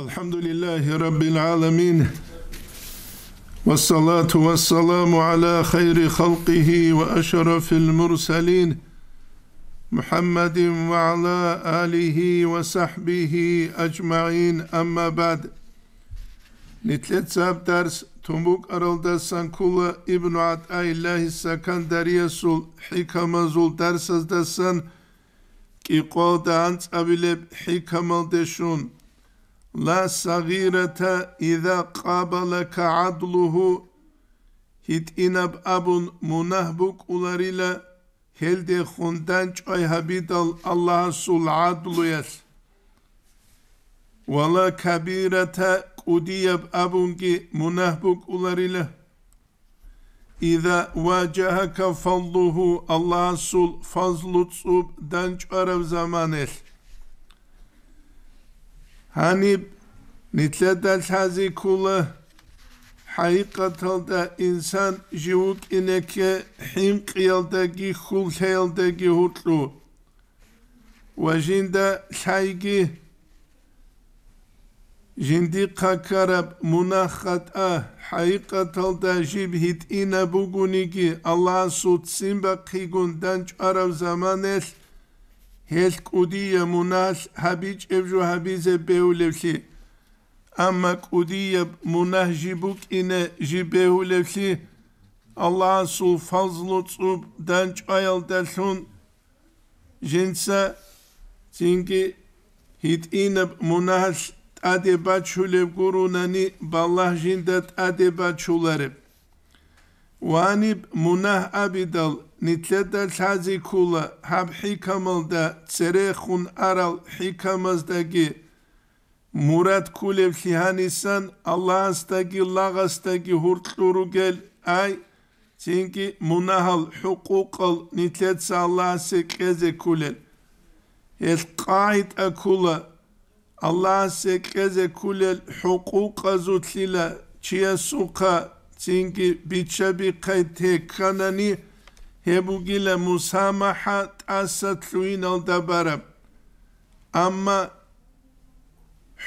Elhamdülillahi Rabbil alemin. Ve salatu ve selamu ala hayri halkihi ve eşrafil murselin. Muhammedin ve ala alihi ve sahbihi ecmain amma ba'd. Nitletsab ders Tumbuk Aralda Sankula İbn-i Ataylahi Sakandariye Sul Hikamazul Dersazda San Kiko Dağınç Abileb Hikamal Deşun La sagirete iza qabalaka adluhu hit inab abun munahbuk ularıyla helde hundan çoy habidal Allah'a sul adlu yes. Ve la kabirete kudiyab abun ki munahbuk ularıyla İza vacahaka fadluhu Allah'a sul fazlu tsub danç zaman el. Hani nitledet hazi kula hakikatalda insan jivuk ineke himk yaldagi hul yaldagi hutlu. Vajinda saygı Jindi kakarab munahata hakikatalda jibhit ina bugunigi Allah sutsin bakigundan çarav zamanes هيسكودية مناس حبيج ابجو حبيزة بيولوسي أما كودية مناه جيبوك إنا جيبيولوسي الله سو فضل تصوب دانج آيال دلسون جنسا تنكي هيت إنب مناس adebat şulev gurunani ballah jindat adebat şularib. Vanib munah abidal Nitleddel tazi kula hab hikamılda serehun aral hikamızdaki Murat kulev sihanistan Allah'astaki lağastaki hurtluru gel ay çünkü munahal hukukal nitlet Allah'a sekeze kulel. el kaid akula Allah sekeze kulel hukuk azutlila, çiye suka çünkü biçe bir kayte kanani hebugile musamaha tasa tluinal dabarab ama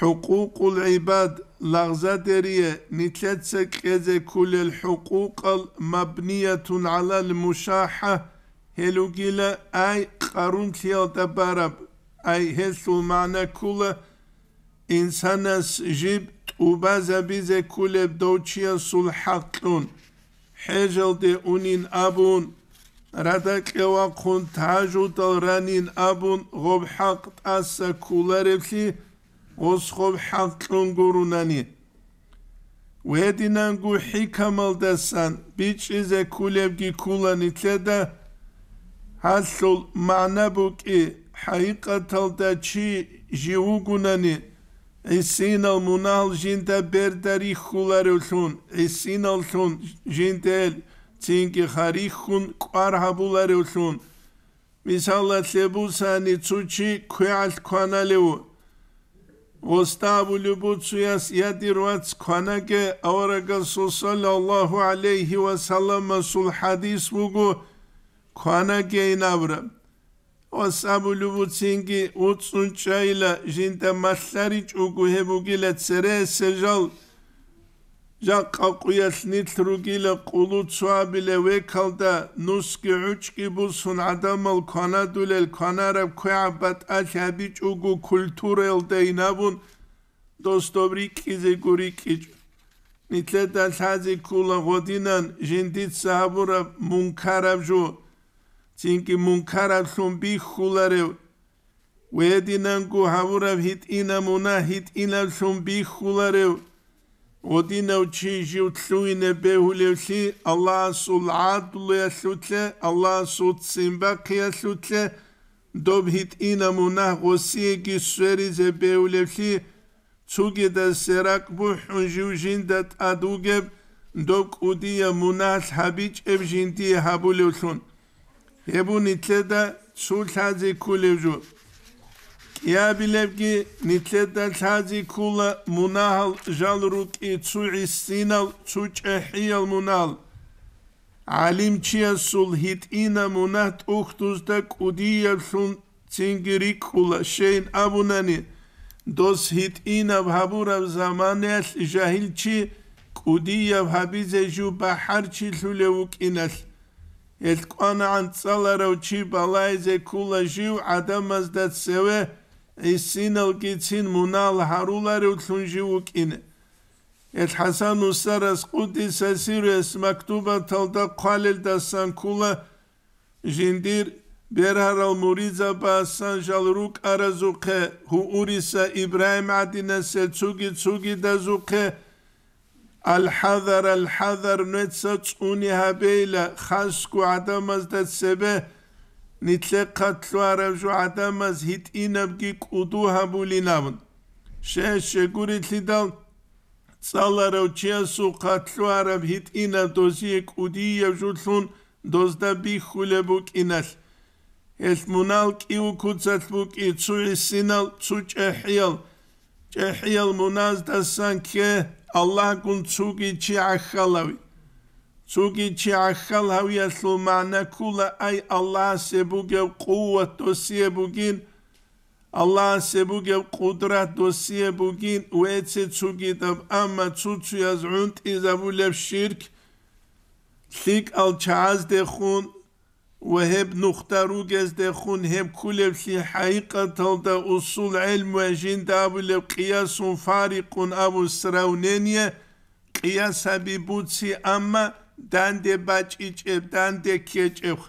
حقوق العباد لغزة درية نتلتسك إذا كل الحقوق المبنية على المشاحة هلوغيلا أي قرون تيال دبارب أي هسو معنى كل إنسان جيب وبازا بيزا كل بدوتشيا سلحقون حجل دي أونين أبون Rada kewa kun tajo tal ranin abun gob haqt asa kular evsi os gob haqt un guru nani. Vedinan gu hikam al desan bic ize kulevgi kulan itle de hasul manabu ki haiqat al da chi jivu gunani isin al munal jinde berderi kular evsun isin al sun jinde el jinde წინკი ხარიხუნ კვარჰაბულარეულუნ მისალლაცებუსანი წუჩი ქუალ ქანალეუ ოსტაბულუბუცუას იადირვაც ქანაგე ავარაგა სოსალალლაჰუ ალეიჰი ვასალამა სულ ჰადის ბუგუ ქანაგე ინავრა ოსაბულუბუცინგი უწუნჭაილა ჟინტა მასლარი ჭუგუ ჰებუგილა ცერე სეჟალ ჟაყაყიასნით რუგილა ყულუცვაბილე ვეკალდა ნუსკი უჩკიბუსუნ ადამალ ქანადულელ ქანარებ ქუაბატ აშაბიჭუგუ კულტურელდე ინავუნ დოსტობრიკიზე გურიკიჭ ნიტლედა ლაზი ქულა ღოდინან ჟინდით საბურა მუნქარაბჟუ წინკი მუნქარაბსუნ ბიხულარე ვედინანგუ ჰავურა ჰიტ ინამუნა ჰიტ ინალსუნ ბიხულარევ Godina učiži u tlu nebe ulevsi, Allah sul adulu jasuce, Allah sud simbak jasuce, dobhit ina munah gosijegi sveri zebe ulevsi, cugi da serak buhun živžin dat adugeb, dok udiya munas habic evjinti habulevsun. Ebu da nitleda hazi kulevcu. Я билевки нитлета тази кула мунахал жал руки цу иссинал цу чехиял мунал. Алим чия сул хит ина мунат ухтуз да кудия шун цингири кула шейн абунани. Дос хит ина вхабура в заманес жахил чи кудия вхабизе жу бахар чи шуле укинас. Эскуана анцаларов чи балайзе кула жив адамаз дат севе. ისინ ოკიცინ მუნალ ჰარულარე უთუნჟი უკინე ეს ჰასან უსარას ყუდის ესირეს მაქტუბა თალდა ყალელ და სანკულა ჟინდირ ბერარალ მურიზა ბასან ჟალრუკ არაზუქე ჰუურისა იბრაიმ ადინასე ცუგი ცუგი და ზუქე الحذر الحذر نتسوني هبيلة خاسكو عدم ازداد سبه ნიცეკაცვარევშო ადამას ჰიტინებგი კუდუჰაბულინავნ შეშ შეგურიციდალ წალარევ ჩესუ ხაცვარევ ჰიტინა დოზი კუდიევშულუნ დოზდაბი ხულებუ კინალ ეს მუნალ კი უკუცაცბუ კი წუისინალ წუჭეჰიალ ჭეჰიალ მუნაზდასანკე ალლაჰ გუნ წუგი ჩი ახალავი Suki chi akhal havi aslumana kula ay Allah sebu gev kuvat dosiye bugin. Allah sebu gev kudrat dosiye bugin. Uetse suki tab amma tsutsu yaz unt izabu lev shirk. Sik al chaz de khun. Uheb nukta rugez de khun heb kulev si haiqatal da usul ilm ve jinda abu lev qiyasun fariqun abu sraunenye. Qiyas habibutsi amma. Qiyas habibutsi amma. დანდე ბაჭიჭებ დანდე ქეჭებ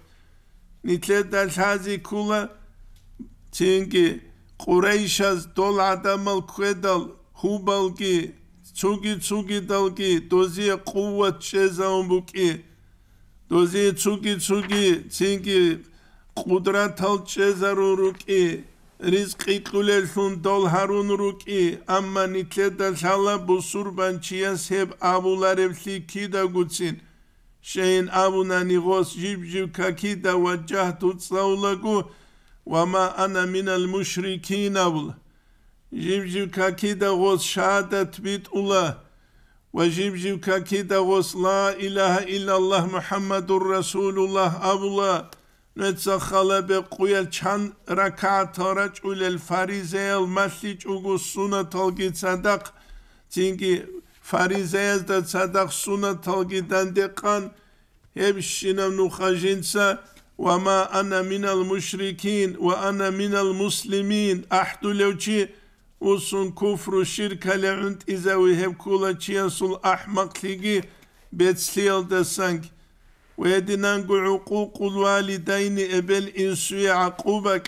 ნიტლე და ლაზი ქულა ჩინგი ყურეიშას დოლ ადამალ ქედალ ჰუბალკი ჩუგი ჩუგი დალკი დოზი ყუვა შეზაუბკი დოზი ჩუგი ჩუგი ჩინგი ყუდრათალ შეზარურკი რისკი ყულელშუნ დოლ ჰარუნ რუკი ამმა ნიტლე და ლალა ბუსურბან ჩიასებ აბულარებში ქიდაგუცინ شيء أبنا نغوص جيب جيب كاكيدا وجهت تصولقو وما أنا من المشركين أول جيب جيب كاكيدا غوص شهادت بيت الله وجيب جيب كاكيدا غوص لا إله إلا الله محمد رسول الله أولا نتسخل بقوية چند ركعت رجل الفريزة المسلج وغو السنة تلقي صدق تينكي фаризаездад садақсуна талгидан деқан ҳебшинам нухажинца вама ана минал мушрикин ва ана минал муслимин аҳду левчи усун куфру ширка леъунт изави ҳеб кула чиянсул аҳмақлиги бецлиалдасанг ويدنانغ عقوق الوالدين ابل انسوي عقوبك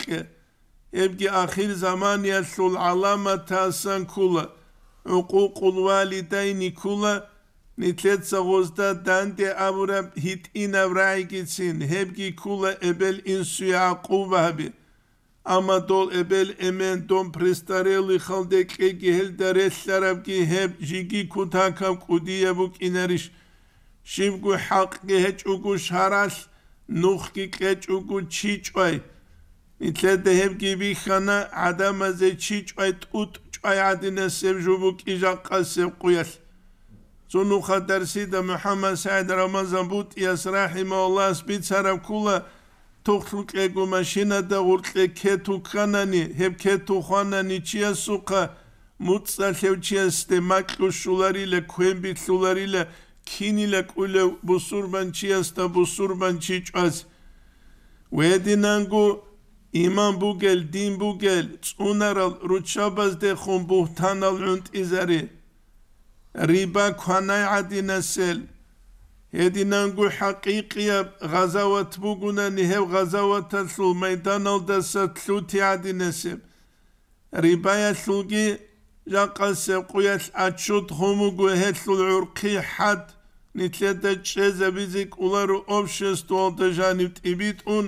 ابقي اخر زمان يسل العلامه تاسن كله حقوق الوالدين كلا نتلت سغوزدا دانت أبرا هت إن أبرايكتين هبكي كلا أبل إنسويا قوبابي أما دول أبل أمن دون برستاريلي خالدك إيكي هل داريت لاربكي هب جيكي كتاكاب كودية بوك إنارش شيبكو حقكي هج أكو شارال نوخكي كج أكو تشيچوي نتلت هبكي بيخانا عدم أزي تشيچوي تؤت hayatine sevcubuk ijakka sevkuyel. Sunuha dersi de Muhammed Said Ramazan Butiyas Rahimahullah Sbit kula. Tuhluk egu maşina da urtle ketu kanani hep ketu hanani çiye suka mutsa hevçiya ste maklu şulariyle kuembi şulariyle kiniyle kule busurban çiye sta busurban çiçaz. Ve edinangu იმან ბუგელ დინ ბუგელ წუნარალ რუჩაბაზ დე ხომ ბუთანალ უნტ იზარი რიბა ქანაი ადინასელ ედინანგუ ჰაკიკია ღაზავათ ბუგუნა ნიჰევ ღაზავათა სულ მეიდანალ და სათლუთი ადინასე რიბაია სულგი ჟაყასე ყუიას აჩუთ ხომუგუ ჰეთლულ ურქი ჰად ნიტლედა ჩეზე ბიზი კულარუ ობშესტუალ დეჟანივ ტიბიტ უნ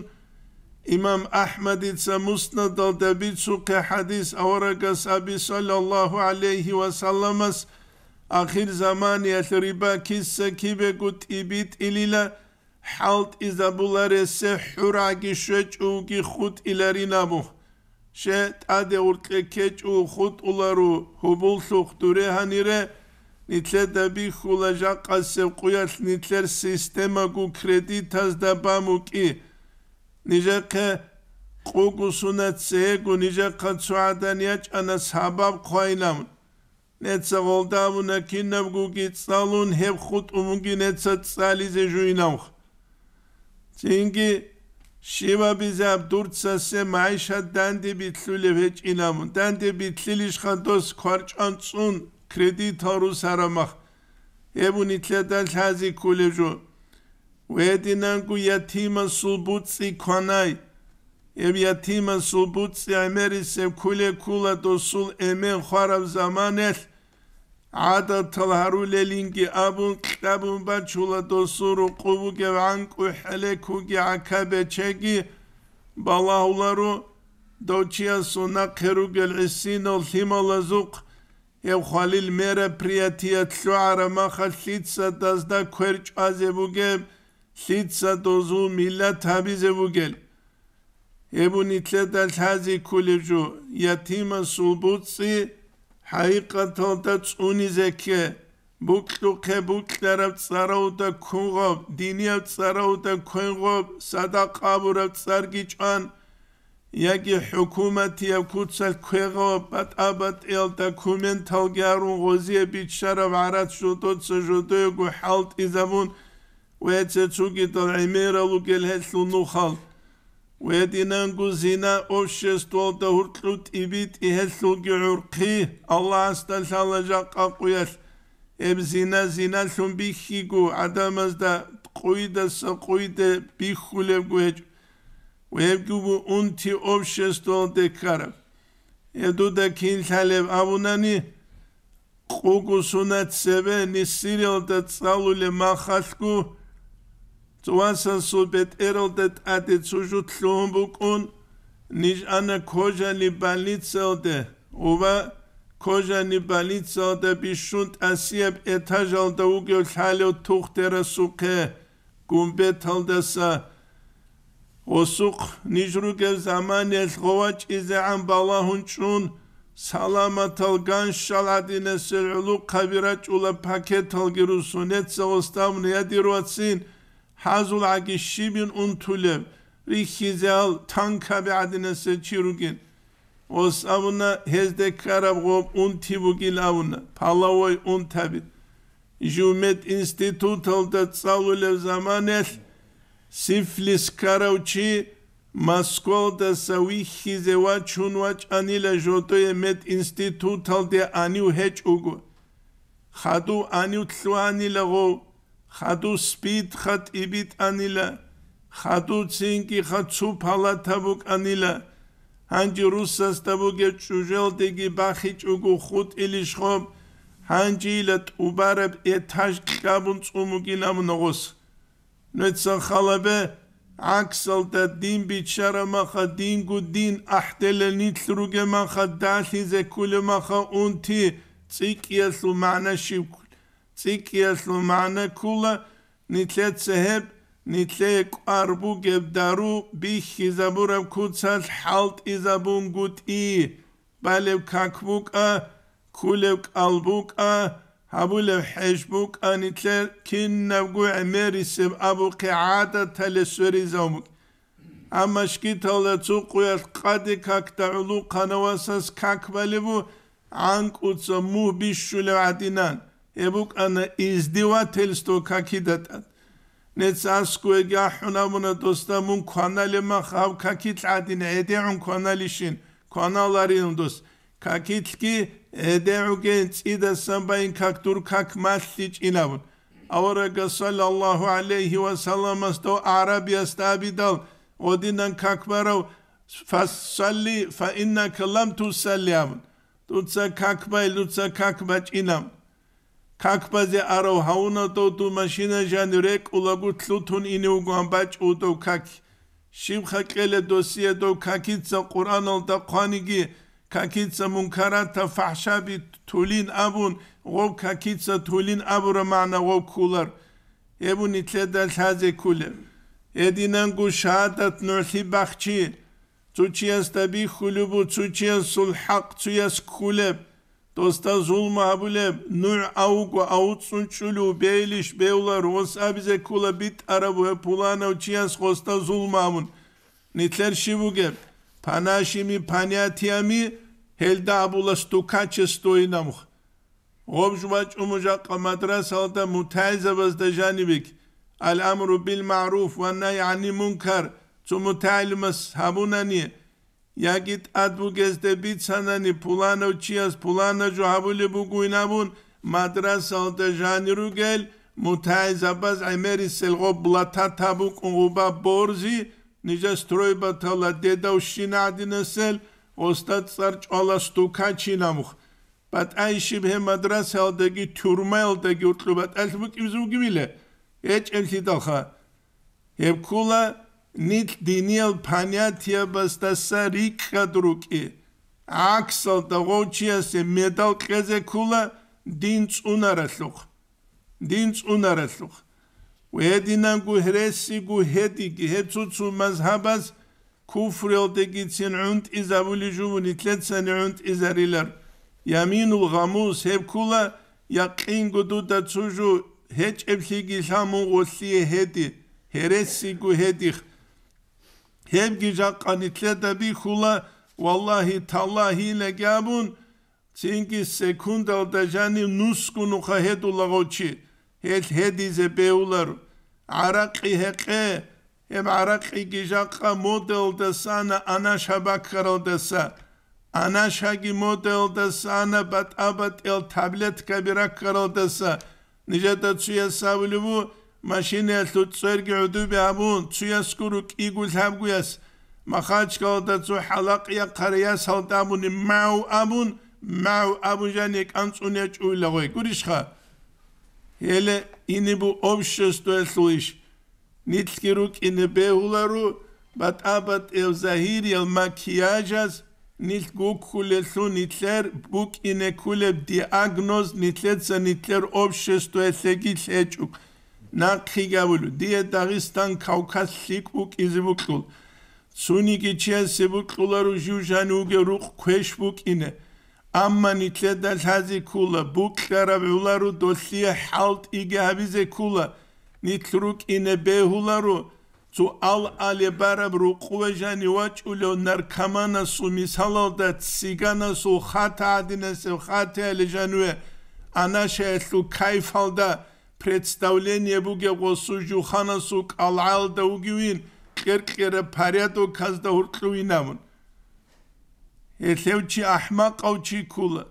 Имам Ахмадица Муснада да бицу ке хадис аврагас аби саллаллаху алейхи ва салламас ахир замани ахриба кисса кибе гут ибит илила халт изабуларе се хураги ше чуги хут иларинаму ше таде уркэ ке чу хут улару хубул сухтуре ханире нитле да би хулажа касе куяс нитлер система гу кредитас да бамуки ки ნიჟაქ ყუგუსუნა წეგუ ნიჟაქ ხაცუადანია ჭანა საბაბ ხოინამ ნეცოლდავუნა კინამ გუგი წალუნ ჰებ ხუტ უმგი ნეცა წალი ზე ჟუინამ ჩინგი შევა ბიზა დურცა სე მაიშა დანდი ბიტლულე ვეჭინამ დანდი ბიტლილიშ ხანდოს ქარჭან წუნ კრედიტორუს არამახ ებუნი თლედა ლაზი კულეჟო ويدنانكو يتيما سلبوتسي كوناي ev yatima subutsi emerise kule kula dosul eme harav zamanel ada talharu lelingi abun kitabun bachula dosuru kubu gevanku heleku ge akabe çeki, balahularu doçia suna keru gel isinol himalazuk ev halil mere priyatiyat arama mahasitsa dazda kwerç azebu geb ლიცა დოზუ მილა თაბიზე ვუგელ ებუნი თლედა ლაზი ქულიჟუ ياتიმა სულბუცი ჰაიყათო და წუნი ზექე ბუკლუქე ბუკლარავ წარავ და ქუღო დინია წარავ და ქუღო სადა ყავურა წარგიჭან იაკი ჰუკუმათი აკუცალ ქუღო პატაბატ ელ და კუმენტალ გარუნ ღოზიე ბიჩარავ არაც შუდო წუდო გუ ჰალტი ზამუნ ვეცე ცუკიტო იმერა ლუკელ ჰესლუ ნუხალ ვედინან გუზინა ოშესტოლ და ურტლუ ტიბიტ ჰესლუ გიურყი ალლასთა შალაჟა ყაყუეს ებზინა ზინა შუმბი ხიგუ ადამას და ყუიდა საყუიდე ბიხულე გუეჭ ვეგუბუ უნთი ოშესტოლ დეკარა ედუდა კინთალებ აბუნანი ყუგუსუნა წევე ნისირელ და წალულე მახასკუ Zuwasser so beterodet ade zu schutlombuk und nicht an der Koja ni balitza ode, uwa Koja ni balitza ode bischund asieb etaj al da uge und halle und tuch der Suche, gumbet al dasa, osuch nicht ruge zamani es gowach ize am balahun chun, Salamat al gan shaladine sel'ulu kabirac ula paket al girusunetse ostam neyadiru atsin. Salamat al gan shaladine sel'ulu kabirac ula paket al girusunetse ostam neyadiru atsin. hazul agi shibin untule rikhizel tanka be adine se chirugin os avuna hezde karab go unti bugil avuna palavoy untabi jumet institut olda tsalule zamanel siflis karauchi maskolda sa wikhize wa chunwa chanila jotoye met institut olde aniu hech ugu khadu aniu tsuanila go ხადუ სპიტ ხატ იბიტ ანილა ხადუ ცინკი ხატ ცუფალა თაბუ კანილა ანჯი რუსას თაბუ გე ჭუჟელ დიგი ბახი ჭუგუ ხუთ ილიშ ხომ ანჯი ლატ უბარებ ეთაშ ქაბუნ წუმუ გინამ ნოგოს ნეცა ხალაბე აქსალ და დინ ბიჩარა მახა დინ გუ დინ აჰდელე ნიტლრუგე მახა დაშიზე კულე მახა უნთი ციკიესუ მანაში ციკიას მანაკულა ნიცეცებ ნიცე კარბუ გებდარუ ბიხი ზაბურამ კუცალ ჰალტ იზაბუნ გუტი ბალევ კაკბუკა ქულევ ალბუკა აბულევ ჰეშბუკა ნიცე კინნავ გუ ამერისებ აბუ ყაადა თალესურიზომ ამაშკი თალა წუ ყუას ყადი კაკტა ულუ ყანავასას კაკბალევ ანკუც მუბიშულევ ადინან ებუკანა იზდივა თელსტო ქაკიდატან ნეცასკუე გაჰუნამუნა დოსტამუნ ქანალემა ხავ ქაკიტადინე ედეუნ ქანალიშინ ქანალარიუნდოს ქაკიტკი ედეუგენ წიდასამბაინ ქაქტურ ქაკმასლი ჭინავუნ ავარაგა სალალლაჰუ ალეიჰი ვასალამასტო არაბიასტაბიდალ ოდინან ქაკბარავ ფასალი ფაინნაკ ლამ თუსალიამ თუცა ქაკბა ლუცა ქაკბა ჭინავუნ ქაქბაზე არო ჰაუნატო თუ მაშინაჟანი რეკულაგუ თლუთუნ ინიუგვანბაჭ უდო ქაქ შიმხაკელე დოსიე დო ქაქიცა ყურანალ და ყანიგი ქაქიცა მუნქარათა ფაჰშაბი თულინ აბუნ ღო ქაქიცა თულინ აბრა მანა ღო ქულარ ებუნ იტლე და ლაზე ქულე ედინან გუ შაადათ ნოლი ბახჩი ცუჩიანს და ბი ხულუბუ ცუჩიანს სულ ჰაკ ცუიას ქულებ Tosta zulma habule nur augu autsun çulu beyliş beyular osa bize kula bit arabu pulana uçiyans kosta zulmamun. Nitler şivuge panaşimi paniyatiyami helda abula stukaçı stoynamuh. Gobjvaç umucakka madrasalda mutayzabazda janibik. Al amru bil ma'ruf ve ney ani munkar. Tumutalmas habunani. Yagit advugeste bitsanani pulano chias pulano javule buguinabun madrasa altajani rugel mutaizabaz ameri selgo blata tabu quguba borzi nija stroiba tala dedav shinadinesel ostat sar chala stukachinamu bat aishib he madrasa aldegi turmeldegi utlubat albuk izugimile ech elhi dakha hep kula ნით დინიელ ფანიათიებას და სარიკადრუკი აქსალ და ღოჩიასე მედალ ყეზე ქულა დინ წუნარასუხ დინ წუნარასუხ ვედინან გუჰრესი გუჰედი გეცუცუ მაზჰაბას ქუფრელ დეგიცენ უნტ იზაბული ჟუმუნი თლეცენ უნტ იზარილარ يامينულ გამუს ჰებკულა يقينგუდუ და ცუჟუ ჰეჭებში გისამუ ოსი ჰედი ჰერესი გუჰედი თემ გიჟაყანიტლედები ხულა ვალლაჰი თალლაჰი ლეგამუნ ცინკი სექუნდალ დაჟანი ნუსკუნუ ხედულაღოჩი ჰედ ჰედიზე პეულარ арақи хеқе эм арақи гижақа модел да сана ана шабакро деса ана шаги модел да сана батабат эл таблетка бирак кро деса нижета чуя савлюву машинэл туцэргэ удубэ амун цуяскуру кигул хамгуяс махачкалда цу халакья карья салдамун мау амун мау амун жане канцуне чуйлагой куришха еле ини бу обществе слыш нитскиру кине беулару батабат эл захири эл макияжас nil guk khule su nitler buk ine kuleb diagnoz nitletsa nitler obshestu etsegi lechuk ნახიგავლ დიე დაღისტან კავკასიკ უკიზბუკულ ცუნიკი ჩესებუკულარუ ჟუჟანი უგერუ ქეშბუკინე ამანი წედა ლაზი კულა ბუკლარა ბულარუ დოსია ჰალტ იგავიზე კულა ნიტრუკინე ბეჰულარუ ცუ ალ ალე ბარაბრუ ყუეჟანი ვაჭულო ნარკამანა სუ მისალალდა ციგანა სუ ხათადინესე ხათელე ჟანუე ანაშე სუ кайფალდა представление буге госу жуханасу калал да угивин кэркэрэ паряту казда уртлуинам эсевчи ахма каучи кул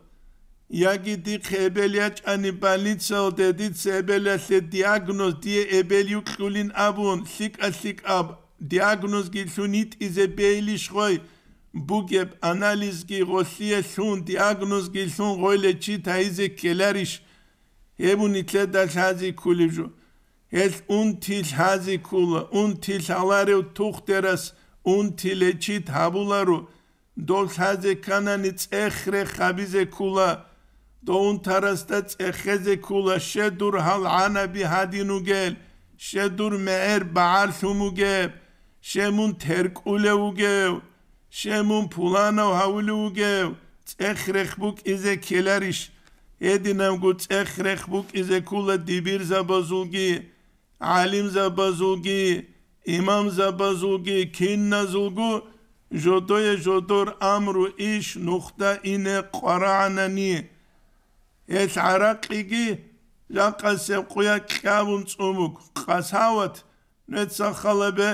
яги ди хэбелия чани балица одеди цебеля се диагноз ди эбели уклин абун сик асик аб диагноз ги сунит изебели шхой буге анализ ги госие сун диагноз ги сун гойле чи тайзе келариш – ებუნი წე და საძი ქულიჟო ეს უნთი საძი ქულა უნთი ალარე თუხტერას უნთი ლეჩი თაბულარო დოლ საძე კანანი წეხრე ხაბიზე ქულა დოუნთარას და წეხეზე ქულა შედურ ჰალ ანაბი ჰადინუგელ შედურ მეერ ბაალ თუმუგე შემუნ თერკულე უგე შემუნ ფულანო ჰავლუგე წეხრე ხბუკ იზე ქელარიშ ედინემ გუცხრეხ ბუკიზე კულა დიბირ ზაბაზუგი ალიმ ზაბაზუგი იმამ ზაბაზუგი ქინნაზუგუ ჟოტოე ჟოტორ ამრუ იშ ნუხტა ინე ყარანანი ეს араყიგი ლაყასე ყუა ქავუმ წუმუკ ყასავთ ნეცახალებე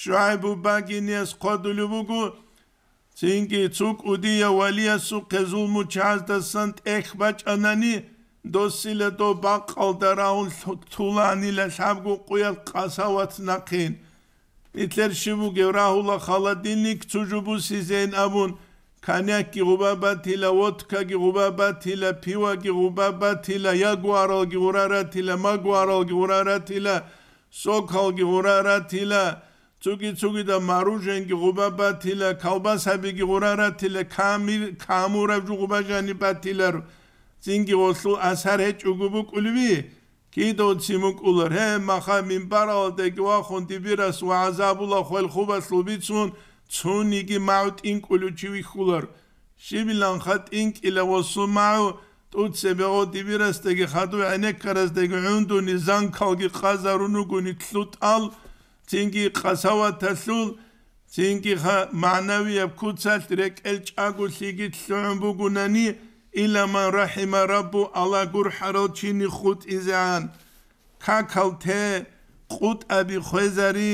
შაიბუ ბაგინიეს ყოდულუბუგუ წინკი ცუკ უდია ვალია სუქეზულ მუჩაზდა სანტ ეხბაჭანანი დოსილე დო ბაყალ და რაუნ თულანი ლა შაბგუ ყუელ ყასავაც ნაქინ იტლერ შიბუ გევრაულა ხალადინი ქცუჯუბუ სიზენ ამუნ ქანიაკ კი ღუბაბა თილა ვოთქა კი ღუბაბა თილა ფივა კი ღუბაბა თილა იაგვარალ კი ღურარა თილა მაგვარალ კი ღურარა თილა სოქალ კი ღურარა თილა თილა цуги цуги да маружэнги губаба тила калбасаби гурара тила ками камура жугубажани батилар цинги осу асаре чугубу кулви кидо циму кулар хэ маха минбар алде гва хунди бирас ва азабула хол хуба слубицун цуниги маут ин кулучи вихулар шибилан хат ин кила осу мау тутсе бего дибирас теги хаду анек карас теги унду низан калги хазаруну гуни тлут ал წინგი ყასავათა სულ წინგი ხა მანავია ქუცალ რეკელ ჭაგუ სიგი ცუმბუგუნანი ილა მან რაჰიმა რაბუ ალა გურჰარო ჩინი ხუთ იზან ქაქალთე ყუტაბი ხეზარი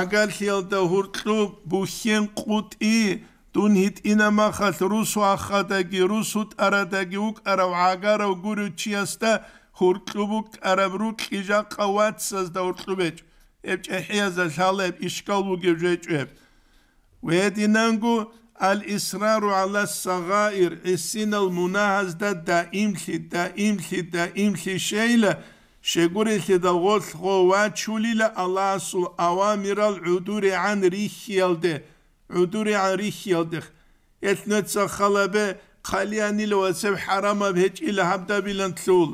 აგალხიალ და ჰურტლუ ბუშენ ყუტი დუნჰიტ ინამა ხალ რუსუ ახადაგი რუსუტ არადაგი უკ არავ აგარავ გურუ ჩიასტა ჰურტლუ ბუკ არავ რუ ყიჟა ყავაცას და ჰურტლუ ბეჭ ეჭეჰიაზა ხალებ ისკავუ გეჯეჭე ვედინანგუ ალ ისრარუ ალა საგაირ ისინ ალ მუნაჰაზ და და იმხი და იმხი და იმხი შეილა შეგურილი და ღოლ ხო ვაჩულილა ალა სულ ავამირალ უდური ან რიხიალდე უდური ან რიხიალდე ეთნეცა ხალებე ყალიანილო ასევ ჰარამა ბეჭილა ჰაბდა ბილან თულ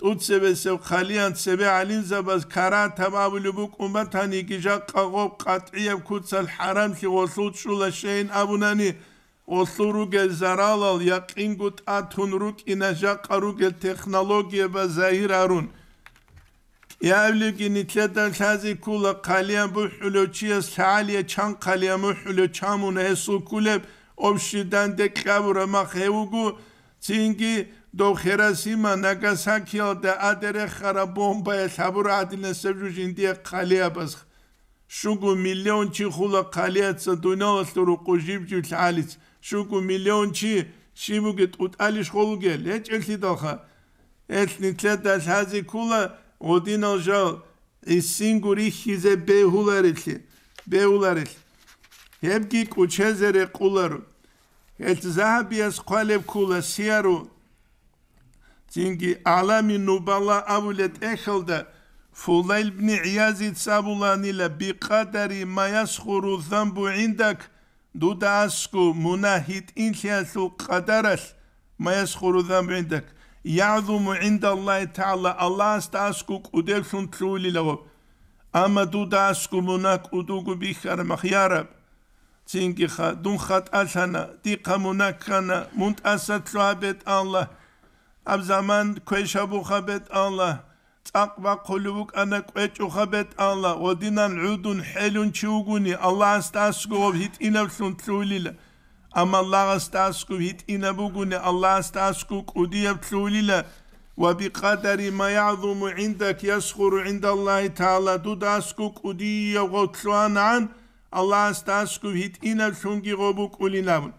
тут себе сев халиан себе алин забас кара тамавлюбу кумба тани гижа қағоб қатъиев куцал харам ки осуд шула шейн абунани осуру ге заралал яқин гут атун ру кинажа қару ге технология ба заир арун явли ки нитлета хази кула халиан бу хулу чи салия чан халиан хулу чамун эсу кулеб обшидан де кабура ма хевугу цинги do Hiroshima, Nagasaki'o da adere kharabombaya sabur adilin sevjujin diye kaleye basık. Şugu milyon çi hula kaleyatsa dunavasturu kujibcü talic. Şugu milyon çi şibu git ut alış kolu gel. Hiç elti dalha. Etni tletas hazi kula odin aljal. Isinguri hize behular etli. Behular etli. Hep gik uçezere kularu. Et zahabiyas kalep kula siyaru. Çünkü alami nubala avulet ehelde Fulayl ibn İyaz itsabulan ile bi kadari mayas khuruzan bu indak duda asku munahit inşasu kadaras mayas khuruzan bu indak ya'zumu inda Allah ta'ala Allah astasku kudelsun tulilavu ama duda asku munak udugu bi khar mahyarab Çünkü dun khat asana diqa munakana mund asat Allah ab zaman kwe shabu khabet Allah takva kulubuk ana kwe chukhabet Allah odinan udun helun chuguni Allah astas astasgo hit inavsun trulila ama Allah astas astasgo hit inabuguni Allah astas astasgo kudiyab trulila وبقدر ما يعظم عندك يسخر عند الله تعالى دوداسكو كودي يغوتلوان Allah astas استاسكو hit إنا شنجي غوبوك أولينابن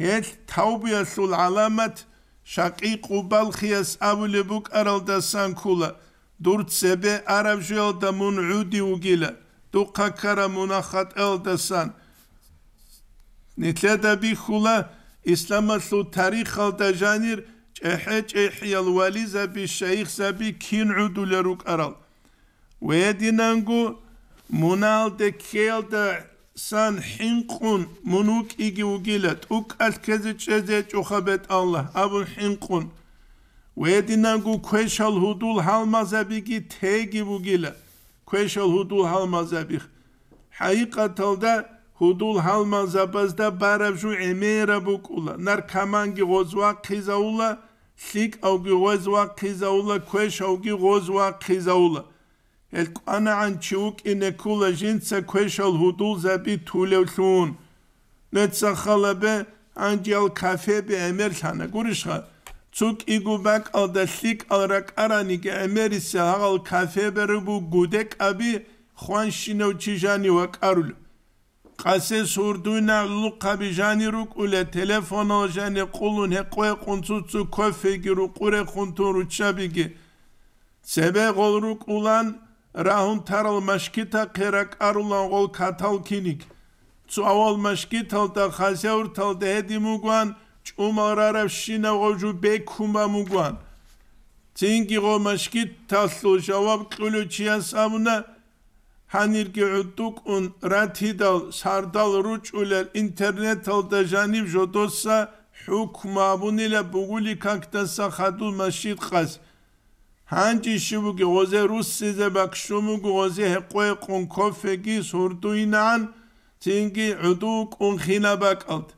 هيت توبية سول علامت შაკიყუ ბალხიას ავლებუკ არალდა სანქულა დურცები არავჟელ და მუნუდი უგილა დუყაკარა მუნახატ ელდასან ნიტლედაბი ხულა ისლამალუ თარიხალ და ჟანირ ჭეჰე ჭეჰიალ ვალიზაბი შეიხსაბი ქინუდულერუკ არალ ვედინანგუ მუნალდე ქელდა სან ჰინყუნ მუნუკ იგი უგილეთ უკალ ქეზე ჩეზე ჭუხაბეთ ალლა აბუ ჰინყუნ ვედინანგუ ქეშალ ჰუდულ ჰალმაზაბიგი თეგი უგილე ქეშალ ჰუდულ ჰალმაზაბი ჰაიყათალდა ჰუდულ ჰალმაზაბაზდა ბარაბშუ ემერა ბუკულა ნარკამანგი ღოზვა ქიზაულა ლიკ აუგი ღოზვა ქიზაულა ქეშ აუგი ღოზვა ქიზაულა El anan çuk ine kula jinsa kweşal hudul zabi tulevsun. Netsa halabe angel kafe be emir sana gurişha. Çuk igu bak aldaşlik alrak aranike emir ise hal kafe beri bu gudek abi xuan şinev çijani vak arul. Kase sorduyna lukka bi jani ruk ule telefon al jani kulun he koe kuntutsu kofe giru kure kuntun rutşabigi. Sebek olruk ulan რაუნ თარალ მაშკიტა ქერაკ არულან ყოლ ქათალ ქინიკ წავალ მაშკიტალ და ხაზეურთალ და ედი მუგვან ჭუმარ არავ შინა ღოჟუ ბექუმა მუგვან წინკი ღო მაშკიტალ სულ შავაბ ყულუ ჩია სამუნა ჰანირკი უტუკ უნ რათიდალ სარდალ რუჭულელ ინტერნეტალ და ჟანიბ ჟოდოსა ჰუკმა ბუნილა ბუგული ქანქტასა ხადულ მაშკიტყას ხაზ ჰანჯი შუბუგი ოზე რუსიზე ბაქშუმუგი ოზე ჰეყვე ყონ ქოფეგი სურტუინან წინგი უდუ ყონ ხინაბაკალთ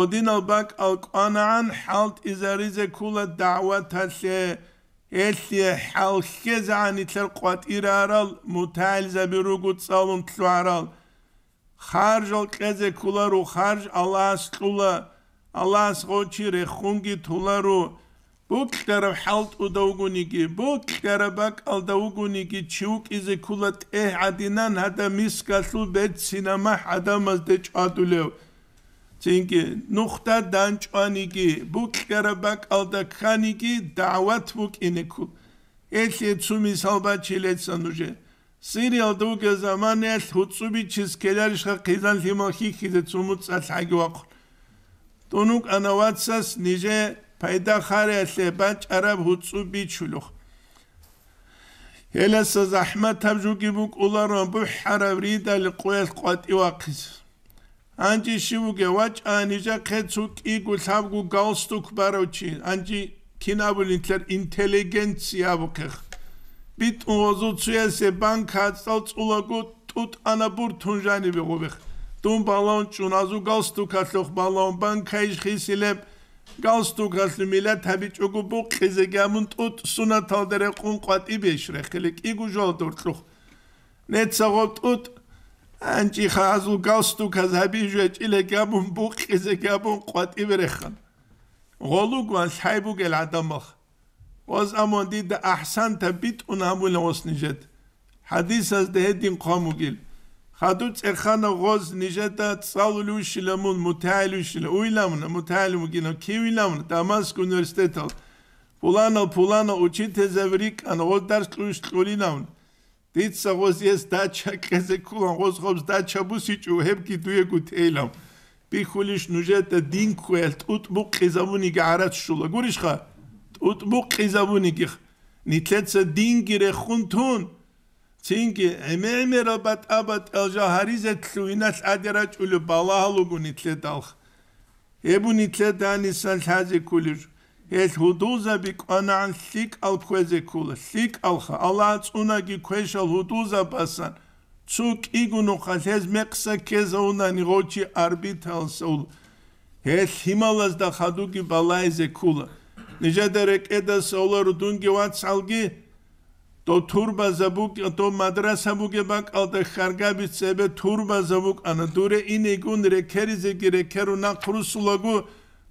ოდინ ალბაკ ალყანან ჰალთ იზარიზე ქულა დაავა თალე ელი ჰალხე ზანი თერ ყვატირარალ მუთალზე ბირუგუ წალუმ თლვარალ ხარჯო ყეზე ქულა რო ხარჯ ალას ყულა ალას ღოჩირე ხუნგი თულა რო ბუქტერა ჰალტუ დაუგუნიკი ბუქტერა ბაკალ დაუგუნიკი ჩუკიზე ქულათ ე ადინან ადა მისკასულ ბეცინა მა ადამას დე ჭადულევ ჩინკი ნუხტა დანჭვანიკი ბუქტერა ბაკალ და ხანიკი დაავათ ბუკინეკუ ეშე ცუმი სალბაჩილეცანუჟე სირიალ დუგე ზამანე ხუცუბი ჩისკელარიშა ქიზან ლიმოხი ხიზე ცუმუცა ლაგვაყ ტონუკ ანავაცას ნიჟე пайда харэлэ ба чарам хуцу бичулу ელასა ზაჰმათავ ჯუგი მუკულარო ბუ ჰარავრი დალი ყველ ყატი ვაქის ანჯი შიმუგე ვაჭანიჟა ხეცუ კიგუ ლავგუ გალსტუ ქბაროჩი ანჯი კინაბულინტლერ ინტელიგენცია ვქხ ბიტუ ოზუცუესე ბანკა წალწულაგუ ტუტ ანაბურ თუნჟანი ვიღუბი დუმ ბალონ ჩუნაზუ გალსტუ ქათლოხ ბალონ ბანკა ის ხისილებ გალსტუგას მილა თაბი ჭუგუბუ ყიზე გამუნტუტ სუნა თალდერე ყუნ ყვატი ბეშრე ხელი კი გუჟოლ დორტლუ ნეცაღოტუტ ანჭი ხაზუ გალსტუგას ჰაბი ჟე ჭილე გამუნ ბუ ყიზე გამუნ ყვატი ბერე ხან ღოლუ გვან ჰაიბუ გელ ადამხ ოს ამონ დიდ აჰსან თაბი ტუნამულ ოსნიჯეთ ჰადისას დეჰედინ ყამუ გილ ხადუ წერხანა ღოზ ნიჟეთა წალულუშილამუნ მუთაილუშილა უილამუნ მუთაილუგინო ქივილამუნ დამასკ უნივერსიტეტალ ფულანო ფულანო უჩითეზევრიკ ან ღოდარს ყუშ ყულინამუნ დიცა ღოზიეს დაჩა ყეზე ქულან ღოზ ხობს დაჩა ბუსიჭუ ჰებკი დუეგუ თეილამ ბიხულიშ ნუჟეთა დინქუელ ტუტმუ ყიზამუნი გარაცშულა გურიშხა ტუტმუ ყიზამუნი გიხ ნიტლეცა დინგირე ხუნთუნ Çinki emeymer abat abat elja harize tlu inas adera çulu balahalu gun itle dalh. Ebu nitle dan isan lhazi kulir. Ez huduza bi kanan sik al kweze kula. Sik alha. Allah ats unagi kweşal huduza basan. Çuk igunu khas ez meksa keza unani gochi arbital sol. Ez himalaz da khadugi balayze kula. Nijadarek edas olar dungi vat salgi. Nijadarek edas olar dungi vat salgi. то турба забук то мадраса бугеба калда харгаби себе турба забук ана дуре ине гундре керизе гире керуна курсулагу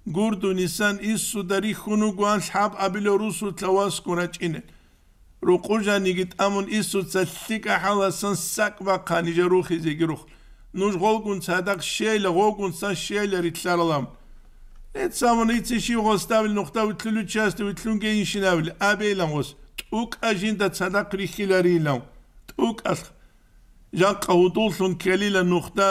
гурду нисан ис судари хуну гуан шаб абило русу тлавас куна чине руқужа нигит амун ис суд саттика халасан саква канижа рухи зеги рух нуж голгун садак шейла голгун сан шейла ритлалам эт самун ицеши гоставил нухта утлулу часты утлунге иншинавли абейлан гос უკაჟინ და ცადაქ რიხილარილავ უკას ჟან ყაუდულსონ ქელილა ნუხდა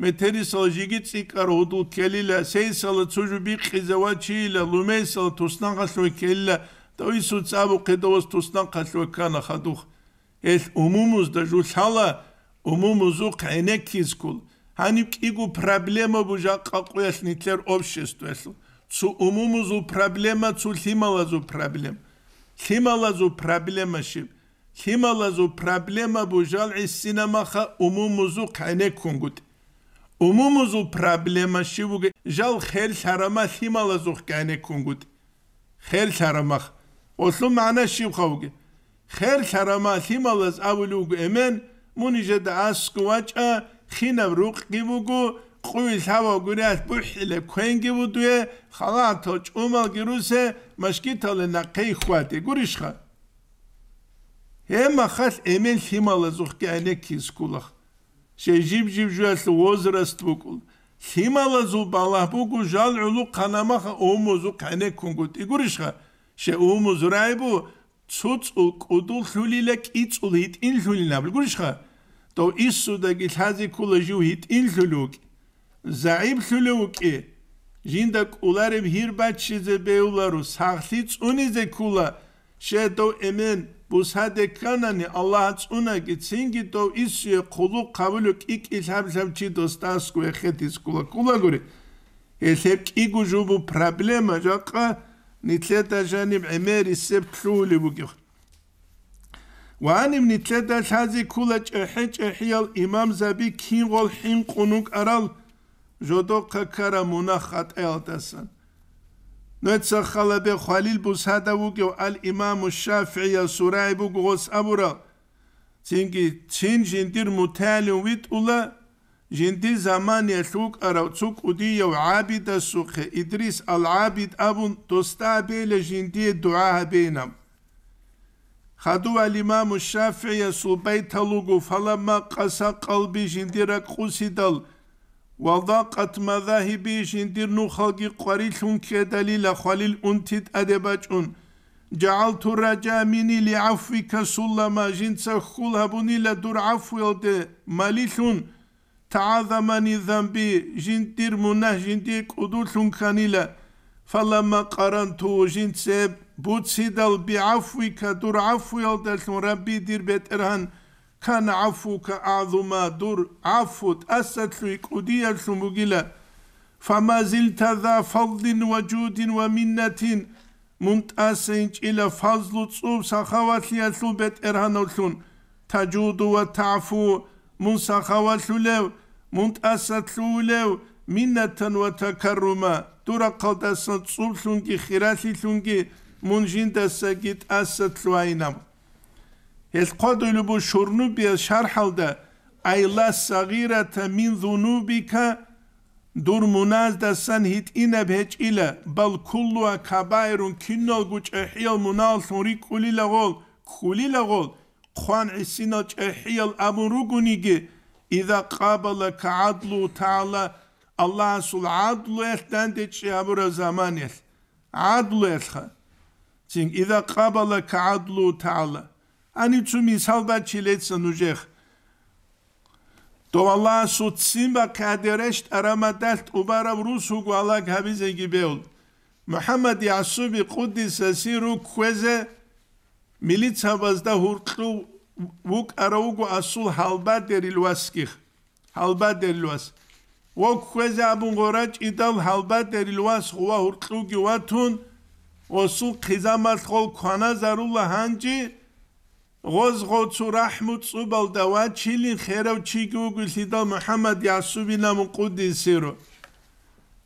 მეთერისო ჟიგი ციკარ უდულ ქელილა სეისალ ცუჟუ ბი ყიზავა ჩილა ლუმენსალ თუსნან ყაშო ქელილა და ვისუ წავ ყედოს თუსნან ყაშო ქანა ხადუხ ეს უმუმუზ და ჟულსალა უმუმუზ ყენე ქისკულ ჰანი კიგუ პრობლემა ბუ ჟან ყაყუეს ნიტლერ ობშესტვესო ცუ უმუმუზ პრობლემა ცუ ლიმალაზუ პრობლემა хималазу проблемаши хималазу проблема бужал из синамаха умумузу кайне кунгут умумузу проблемаши буг жал хел шарама хималазу кайне кунгут хел шарамах осу мана шив хавг хел шарама хималаз авлуг эмен муниже да аскуача хинав рук кивугу ყვის ამო გურას პუშილე ქენგი ბუდუე ხალათო ჭუმალ გირუსე მაშკითალე ნაყი ხვატი გურიშხა ემა ხას ემენ ჰიმალა ზუხკი ანე კისკულა შეჯიბ ჯიბ ჯუას ვოზრასტ ბუკულ ჰიმალა ზუ ბალა ბუკუ ჟალ ულუ ყანამა ხა ომოზუ ქანე კუნგუტი გურიშხა შე ომოზ რაიბუ ცუცუ კუდულ ხულილე კიცულ ჰიტინ ხულინაბ გურიშხა თო ისუ და გილაზი კულა ჟუ ჰიტინ ხულუკი ზაიბ ხულუკი ჟინდა კულარი ბირბაჩიზე ბეულარო სახლი წუნიზე ქულა შედო ემენ ბუსადე კანანი ალლაჰ წუნაკი ცინგიტო ისე ხულუ ყავლუ კიკი ლამლამჩი დოსტას ქეხეთის ქულა ქულა გური ესებ კიგუჟუბუ პრობლემა ჯაყა ნიტლეტა ჟანი ემერ ისებ ხული ბუკი ვანი ნიტლეტა ხაზი ქულა ჭეჭეჭიალ იმამ ზაბი ქინღოლ ჰიმ ყუნუკ არალ жодоққа мунахат элтасан نویت خلا به خلیل بوساده و وگو الامام الشافعی سورای بو گوس ابورا چینگی چین جندیر متال ویت اولا جندی زمان یشوک ارو چوک ودی یو عابد سوخ ادریس العابد ابون دوستا بیل جندی دعا بینم خدو الامام الشافعی سو بیت لوگو فلما قسا قلبی جندی را قوسی دل وضاقت مذاهبي شندير نخاقي قريل كدليل خليل أنتد أدباجون جعلت الرجاء مني لعفوك سلما جنس خلهبني لدر عفو مليل تعظمني ذنبي جندير منه جندير قدوث كانيلا فلما قرنت جنس بوتسيدل بعفوك در عفو ربي دير بيت إرهن كان عفوك أعظم در عفوت أسد له يقودية له مجلة فما زلت ذا فضل وجود ومنة ممتأسين إلى فضل صوب سخوات ليتلو بيت إرهانوتلون تجود وتعفو من سخوات لو ممتأسد لو منة وتكرما در قد أسد تصوب لنجي خيرات لنجي منجين دساقيت أسد لو يسقط لبشرن بشرح ده أي لا صغيرة من ذنوبك dur munaz da sen hit ineb heç ile bal kulluğa kabayrun kinnol guç ehyal munal sonri kulile gol kulile gol kuan isinal ehyal amurugunigi İza kabala ka adlu taala Allah sul adlu etten de çabura zaman et. Adlu etha. Çünkü iza kabala ka adlu ani tsumi salbachi letsan ujekh tovalla su tsimba kaderesht aramadalt ubara rusu gwala kavize gibeul muhammad yasubi quddis asiru kweze militsabaz da hurqlu vuk araugu asul halba derilwaskih halba derilwas vuk kweze abun gorat idal halba derilwas khuwa hurqlu giwatun osu qizamal khol kwana zarulla hanji ღოზღოცუ რაჰმუ წუბალ და ვაჩილი ხერავ ჩიგუგისი და მუჰამად იასუბინა მუკუდისირო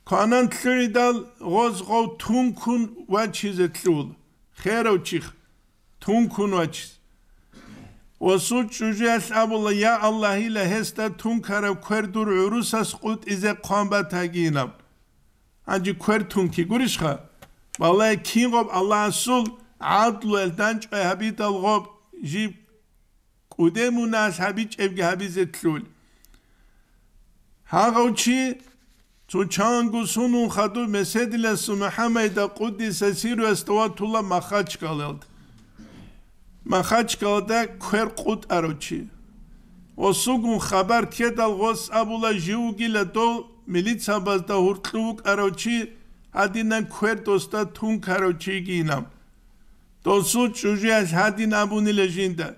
კანან თლირი და ღოზღო თუნქუნ ვაჩიზე თლულ ხერავ ჩიხ თუნქუნ ვაჩი ოსუ ჩუჟეს აბულა ია ალლაჰი ლა ჰესტა თუნქარა ქერდურ ურუსას ყუტ იზე ყამბა თაგინამ აჯი ქერ თუნკი გურიშხა ვალე კინგობ ალლაჰსულ ადლელ დანჭე ჰაბიტალ ღობ ჟი კუდე მუნასაბი ჭებგაბი ზეთლულ ჰაღოჩი თუ ჩანგუ სუნუ ხადუ მესედილა სუმაჰამედა ყუდისა სირვესტოა თულა მახაჩკალელთ მახაჩკალდა ქვერ ყუტაროჩი ოსუგუნ ხაბარ თედალ ღოს აბულა ჟიუგილა დო მილიცაბაზ და ურტლუ კაროჩი ადინა ქვერ დოსტა თუნ კაროჩი გინამ то су чужия шади набуни лежинда.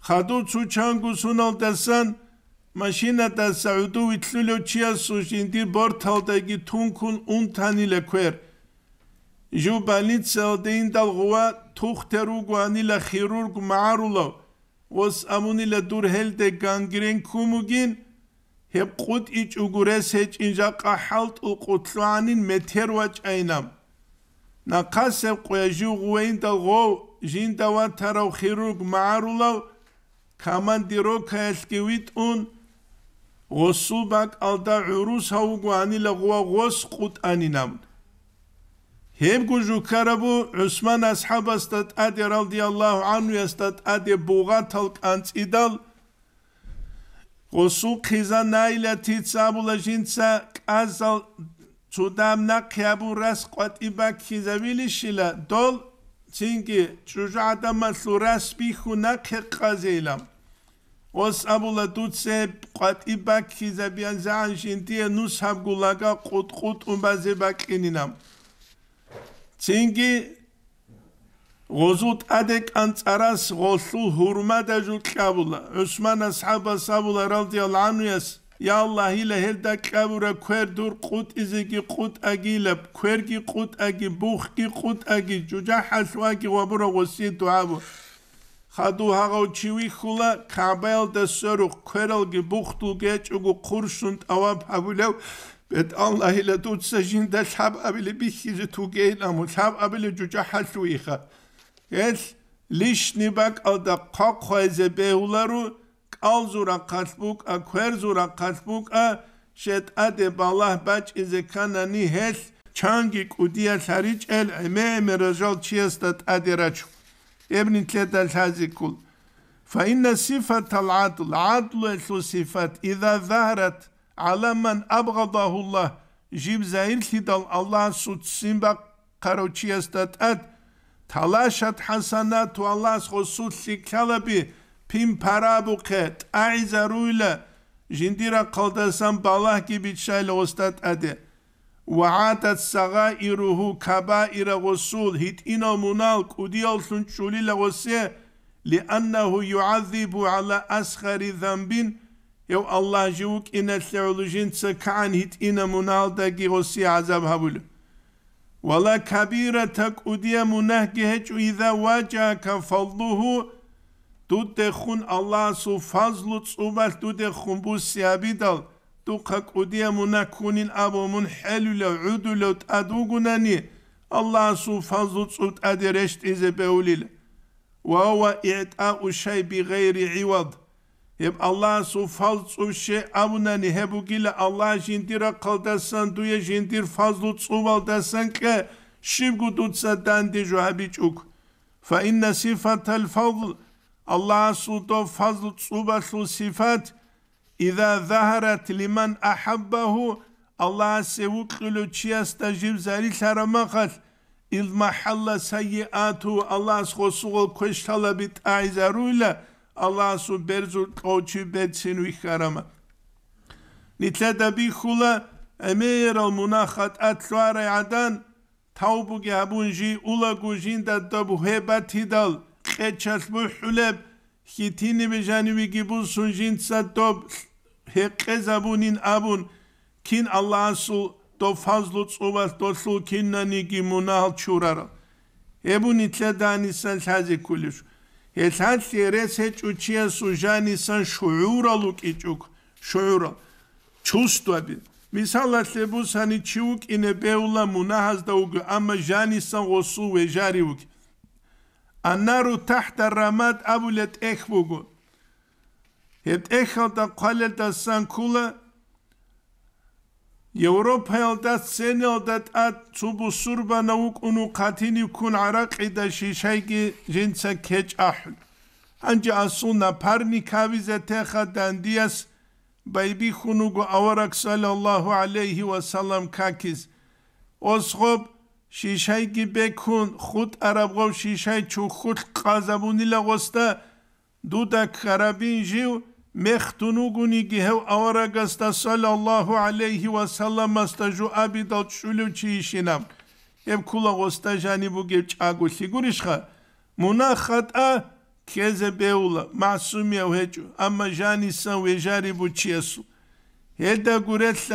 Хаду цу чангу сунал тасан, машина таса уду витлюлю чия сушин, ди бортал даги тункун унтани лекуэр. Жу больница одеин дал гуа тухтеру гуани ла хирург маарулав. Вос амуни ла дур хелде гангрен кумугин, хеб кут ич угурес хеч инжа кахалт у кутлуанин метер вач айнам. на касе кояжу гуэнтаго жинтава тарав хирург маарула командиро кэскивит он осубак алда урус хаугуани лагуа гос кутанинам хем гужу карабу усман асхабастат ади радиаллаху анху ястат ади бугатал канцидал осу кизанайлати цабула жинца казал Çudam na kıyaburas qatiba kizavilişila dol çinki çuja adama suras bihuna kıqazilam. Os abula tutse qatiba kizabiyan zan şinti nu sabgulaga qut qut umbaze bakininam. Çinki Ozut adek antaras gollu hurma da jutkabula. Osman ashabı sabula radiyallahu anhu ya allah ile hel da qavura kwerdur qut iziki qut agile kwergi qut agi buxki qut agi juja haswa ki wabura gosi tuabu xadu hago chiwi khula kabel da soru kwerel gi buxtu gechugu qurshun tawa pabulev bet allah ile tutsa jinda sab abile bihizi tu geinamu sab abile juja haswi kha es lishni bak alda qaqwa ze beularu Auzura katbuk a zura katbuk a şet ade balah baç ize kanani hes çangi kudiya sariç el eme merajal çiyastat adiraçu. Ebni tledal hazi kul. فإن صفة العدل عدل صفات إذا ظهرت على من أبغضه الله جيب زائل تدل الله سوتسين بقروشي ad, تلاشت hasanatu والله خصوصي كلبي pim para buket aizaruyla jindira kaldasan balah gibi çayla ustad ade ve atat sagairuhu kabaira gusul hit ina munal kudiyal sun çulila gusse لأنه يعذب على أسخر ذنب يو الله جوك إن الثعلجين سكعن هت إن azab دقي غسي عذاب هبول ولا كبيرة تك أدي منهجه إذا واجهك فضله Tuttehun Allah su fazlu tsubal tuttehun bu siyabidal. Tukak udiyemuna kunin abomun helüle udulot adugunani. Allah su fazlu tsut adireşt ize beulil. Ve huve i'ta'u şey bi gayri ivad. Hep Allah su fazlu şey avunani hebu gile Allah jindira desen, duye jindir fazlu desen ke şivgu tutsa dendi juhabiçuk. Fa inne sifatel fazl. Allah'a sultan fazlu subaslu sifat İza zaharet limen ahabbahu Allah'a sevuk çiyasta jibzari saramakat İz mahalla sayyiatu Allah'a skosuğu koştala bit aizaruyla Allah'a su berzul koçu betsinu ihkarama bir bihula emir al munahat atluara adan Taubu gabunji ula jindat da bu hebetidal e çarpı huleb hitini ve janibi gibusun jinsa dob hekke zabunin abun kin Allah'ın su do fazlu tsuvas do su kinna nigi munal çurara. Ebun itle danisan sazi kulüş. Esas seres hiç uçiye sujanisan şuuraluk içuk. Şuura. Çus tabi. Misal se bu sani çivuk ine beula munahaz da ugu ama janisan gosu ve jari ugu. ანარუ ტახტა რამად აბულეთ ეხბუგუ ეთ ეხალდა ყალელდა სანკულა ევროპელდა სენელდა ტად ცუბუ სურბანა უკუნუ ყათინი ქუნ араყი და შიშაიგი ჟინცა ქეჭ აჰლ ანჯა ასუნა ფარნი ქავიზე ტეხა დანდიას ბაიბი ხუნუგუ ავარაკ სალალლაჰუ ალეიჰი ვასალამ ქაკის ოსხობ شیشایی گی بکن خود عرب قو شیشه چو خود قازبونی لغسته دودک عربین جیو مختونو گونی گی هو آورا گستا صلی الله علیه و سلام است جو آبی داد شلو چیشینم هم کلا غستا جانی بو گیو چا گوشی گونیش خواه مونا خط آ کز بیولا معصومی اما جانی سن و جاری بو چیسو هیده گورت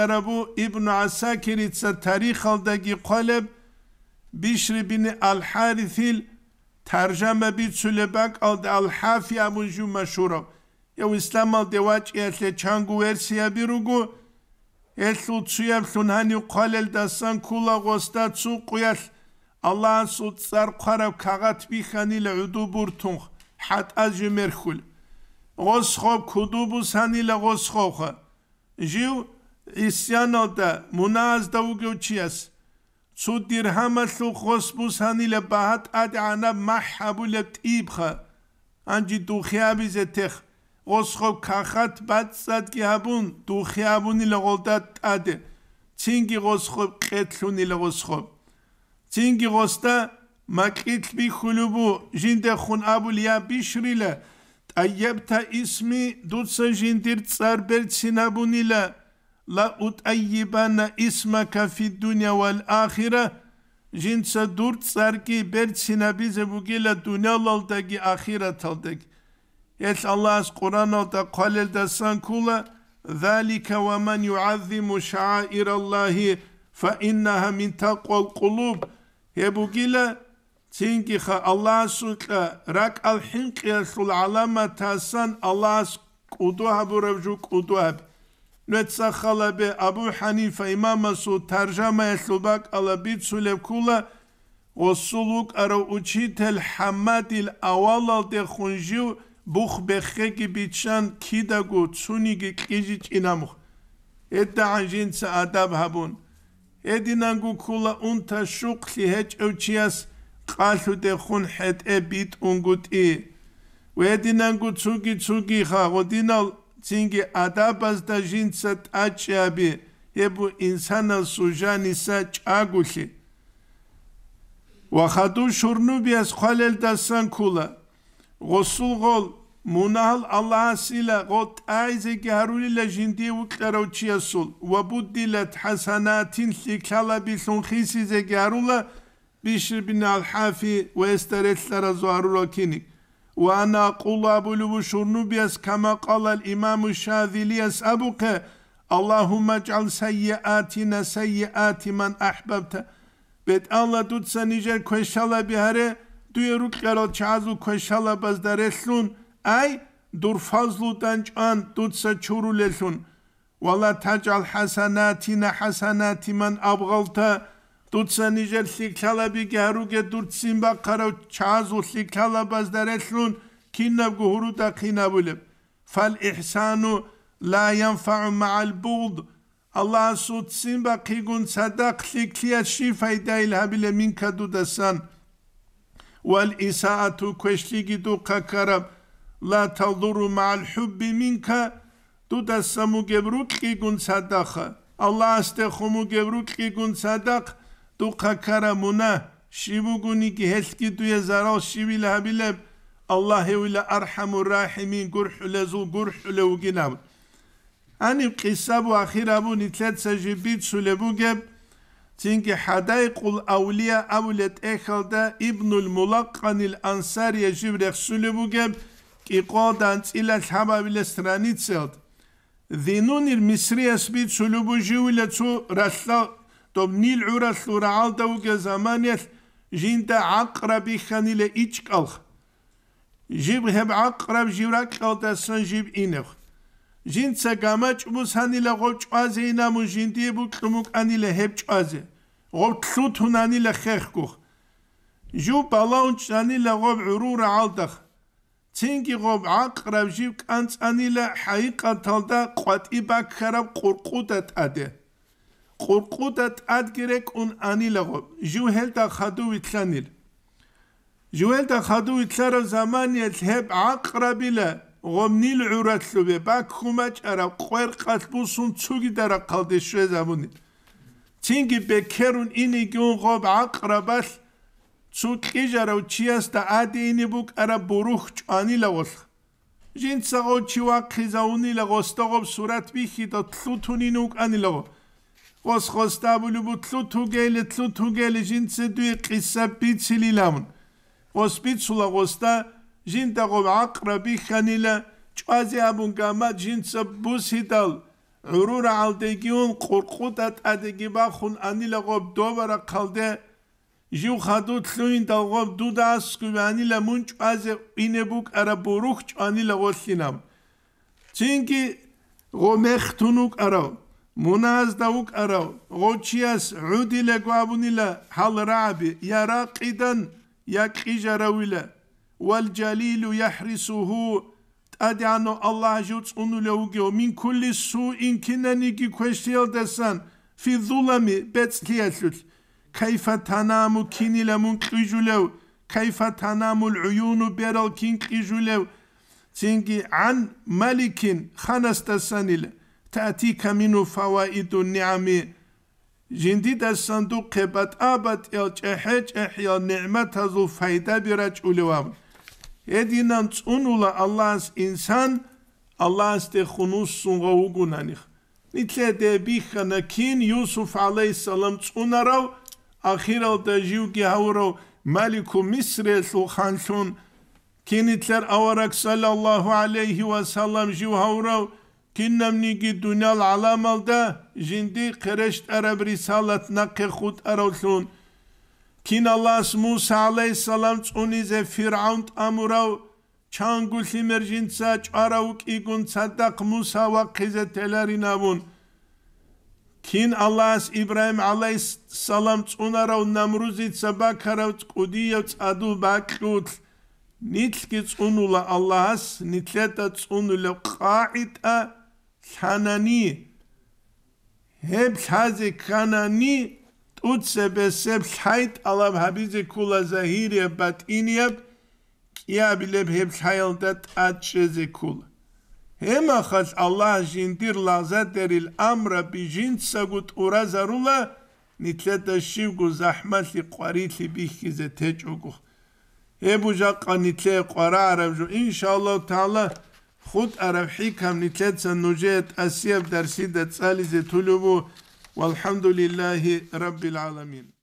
ابن عساکریت چا تاریخ آلده قلب Bişri بین al ترجمه بی سلبک آد الحافی امون جو مشورم یا اسلام آد واج ایتل چانگو ارسیا بیروگو ایتل تسویم تنهانی قالل دستان کولا غستا تسو قیل الله صوت تسر قرب کاغت بیخانی عدو بورتونخ حد از جو مرخول غس خوب کدو بوسانی لغس خوخ جیو ایسیان آده از دوگو სუდირჰამალუ ხოსბუსანილე ბაჰატ ადანა მაჰაბულე ტიბხა ანჯი დუხიაბიზე თეხ ოსხო ქახათ ბაცად გიაბუნ დუხიაბუნილე ყოლდა ტადე ცინგი ოსხო ყეთლუნილე ოსხო ცინგი ოსტა მაკითბი ხულუბუ ჟინდე ხუნ აბულია ბიშრილე ტაიებთა ისმი დუცე ჟინდირ წარბერცინაბუნილე لأتأيبن اسمك في الدنيا والآخرة جنس دورت سركي برسنا bize bu gele dünyalaldaki ahiret aldık. Yes Allah Kur'an'da kalelde san kula ذلك ومن يعظم شعائر الله فإنها من تقوى القلوب يبقيلا تينكي خا الله سوكا راك الحنق يسول علامة تاسان الله قدوها بربجوك قدوها ნეცახალაბე აბუ ჰანიფა იმამასუ თარჟამა ესლუბაკ ალაბი ცულებკულა ოსულუკ არა უჩითელ ჰამადილ ავალალდე ხუნჟი ბუხბეხეგი ბიჩან ქიდაგუ ცუნიგი ყიჟი ჭინამუ ედა ანჟინცა ადაბ ჰაბუნ ედინანგუ ქულა უნთა შუყლი ჰეჭევჩიას ყალუდე ხუნ ჰეტე ბიტ უნგუტი ვედინანგუ ცუგი ცუგი ხაღოდინალ Singi adabas da jin sat achabi hebu insana sujan sa chagushi. Ve hadu şurnu biyas khalel dasan kula. Gosul gol munahal Allah'a sila got aize ki haruli le jindi uklera uçiyasul. Ve buddilet hasanatin sikala bisun khisize ki harula bişir bin al ve esteretlere zuharul okinik. وأنا أقول أبلغ شرنبيس كما قال الإمام الشاذلي أبوك اللهم اجعل سيئاتنا سيئات من أحببت بيت الله دوت سنجر كوشالا بهاري دوی رو قرال چازو کشالا باز درسلون أي دور فضلو دانج آن دود سچورو لسون والله تجعل حسناتنا حسنات من أبغلت Tutsa nijer sikhalabi ki haruge dur tsimba karav chazu sikhalabaz dar eslun kinab gu huru da kinabulib. Fal ihsanu la yanfa'u ma'al buğd. Allah su tsimba kigun sadak sikhliya shifa ida ilhabile min kadu dasan. Wal isaatu kweshli gidu kakarab la talduru ma'al hubbi minka du dasamu gebrut kigun sadakha. Allah aste khumu gebrut kigun sadakha. duka karamuna şivuguni ki heski duye zaral şivile habileb Allah'e ule arhamur rahimin gurhule zu gurhule uginam. Ani kıssa bu ahira bu nitlet secibit sule bu geb. Çünkü hadaykul avliya avlet ehalda İbnül Mulakkanil Ansariye jivrek sule bu geb. Ki kodan ile haba bile stranitselt. Dinunir Misriyes bit sule bu jivle tu том нил урас сура алда уге заманес жинта акраби ханиле ичкалх жив хеб акраб жирак калта сан жив инех жинца гамачму санила гочпазе инаму жинти бу кму каниле хеб чпазе гоб тлутунаниле хехку жу палаунч санила гоб урур алдах цинги гоб акраб жив канцанила хайка талда квати бакхара куркута таде ყურყუდათ ადგერეკ უნ ანილაღო ჟუჰელდა ხადუ ვითხანილ ჟუჰელდა ხადუ ვითხარო ზამანი ეთებ აყრაბილა ღომნილ ურათლუბე ბაქუმაჭარა ყვერყას ბუსუნ ცუგი დარა ყალდე შუე ზამუნი ჩინგი ბექერუნ ინი გუნ ღობ აყრაბას ცუკი ჟარა უჩიას და ადი ინი ბუკ არა ბურუხ ჭანილაღოს ჟინცა ოჩივა ხიზაუნილა ღოსტოღობ სურათ ვიხი და თლუთუნინუ უკანილაღო ხოს ხოს დაბული მუთლუ თუგელი თლუ თუგელი ჟინცე დუი ყისა ბიცილი ლამუნ ხოს ბიცულა ხოს და ჟინტა ხო აყრა ბიხანილა ჭვაზე ამუნ გამა ჟინცე ბუსიდალ ურურ ალდეგიუნ ყურყუდა ტადეგი ბახუნ ანილა ხო დოვარა ხალდე ჟუ ხადუ თლუ ინდა ხო დუდა სკუ ანილა მუნ ჭვაზე ინებუკ არა ბურუხ ჭანილა ხო სინამ ჩინკი ღომეხთუნუკ არა مناز دوك أرو غوتشياس عوديلا قوابونيلا حال رعبي يرى قدا يكخيج رويلا والجليل يحرسه أدعنو الله جوتس أنو لوجيو من كل سوء كنا نيجي كوشتيل دسان في الظلم بتسليتلت كيف تنام كيني لمن قيجولو كيف تنام العيون بيرال كين قيجولو تنجي عن ملك خنستسانيلا تأتيك منه فوائد النعم جندي دا صندوق قبت آبت يا چحج احيا نعمت هزو فايدة برج اولوام هدينا تسونولا الله از انسان الله از تخنوس سنغو گنانيخ نتلا دبيخ نكين يوسف عليه السلام تسونارو اخيرا دا جيوغي هورو ملك مصر سلخانشون كنتلر اوراك صلى الله عليه وسلم جيو هورو тиннамниги дунял аламалда жинди қириш араб рисалатна кехут аролун кин аллас муса алейхиссалам цунизе фираун амурав чангули мержинца чарау кигун садак муса ва кизе теларинавун кин аллас ибраим алейхиссалам цунарав намрузица бакарав цудия цаду бакут нитски цунула аллас нитлета цунула қаита ქანანი ჰებხაზე ქანანი ტუცებესე ფაით ალამ ჰაბიზე ქულა ზაჰირია ბატინია კიაბილებ ჰებხაილ და ტაჩეზე ქულა ჰემახალ ალლა ჟინდირ ლაზადერილ ამრა ბიჟინცაგუტ ურაზარულა ნიტლეთა შივგუ ზაჰმალი ყვარილი ბიხიზე თეჭუგუ ებუჟა ყანი თე ყვარა არამჟო ინშალლა თალა خود عربحی کمیتیت سنوجیت اسیب درسیدت سالیز طلبو والحمد لله رب العالمین